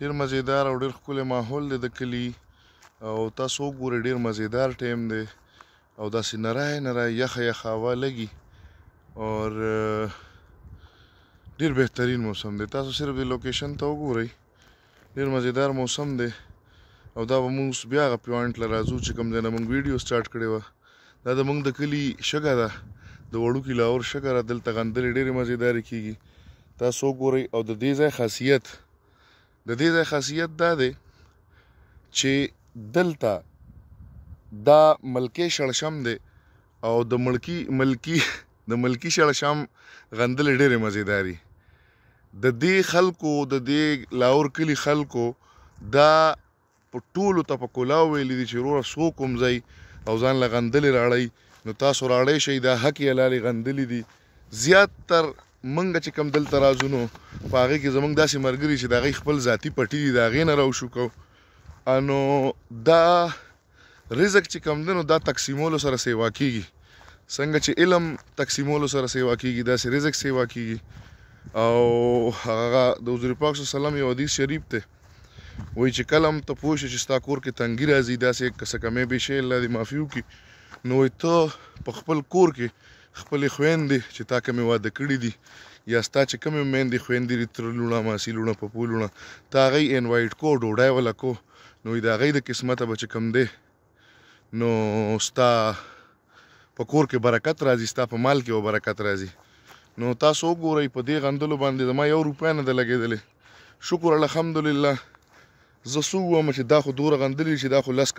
ډیر مزیدار او ډیر ښکلی ماحول دی د کلی او تاسو وګورئ ډیر مزیدار ټیم دی او داسې نرای نرای یخه یخه هوا لګي اور ډیر بهترین موسم دی تاسو صرف د لوکیشن ته وګورئ ډیر مزیدار موسم دی او دا به موږ بیا غ پوینټ لراځو چې کوم ځنه موږ ویډیو سٹارټ کړی و دا د موږ د کلی شګه ده د وړو کې لاور شګه را دلته غندل ډیره مزیدار کیږي تاسو وګورئ او د دې ځای خاصیت د دې د خاصیت دا دی چې دلته دا ملکی شړشم دی او د ملکی ملکی د ملکی شړشم غندل ډېرې مزیداری د دې خلکو د دې لاور کلی خلکو دا په ټولو ته په کولاو ویلې دي چې روره سو کوم ځای او ځان له غندلې راړی نو تاسو راړی شئ دا حق یې لالې غندلې دي زیات تر منګه چې کم دلته راځو نو په هغه کې زمونږ داسې مرګري چې دغه خپل ذاتی پټی دی دغه نه راو شو کو انو دا رزق چې کم دنو دا تقسیمولو سره سیوا کیږي څنګه چې علم تقسیمولو سره سیوا کیږي دا سي رزق سیوا کیږي او هغه د حضور پاک صلی الله علیه وسلم یو حدیث شریف ته وای چې کلم ته پوښ چې ستا کور کې تنګی راځي دا سي کسه کمې به شي الله دې معافیو کی نو ته په خپل کور کې خپل خويندې چې تا کومه واده کړې دي یا ستا چې کومه مېندې خويندې لري تر لونه ماسي لونه په پولونه تا غي انوایټ کو ډوډۍ ولا کو نو دا غي د قسمت به کم دی نو ستا په کور کې برکت راځي ستا په مال کې برکت راځي نو تاسو وګورئ په دې غندلو باندې زما یو روپیا نه لګېدلې شکر الحمدلله زه سو وم چې دا خو دور غندلې چې دا خو لس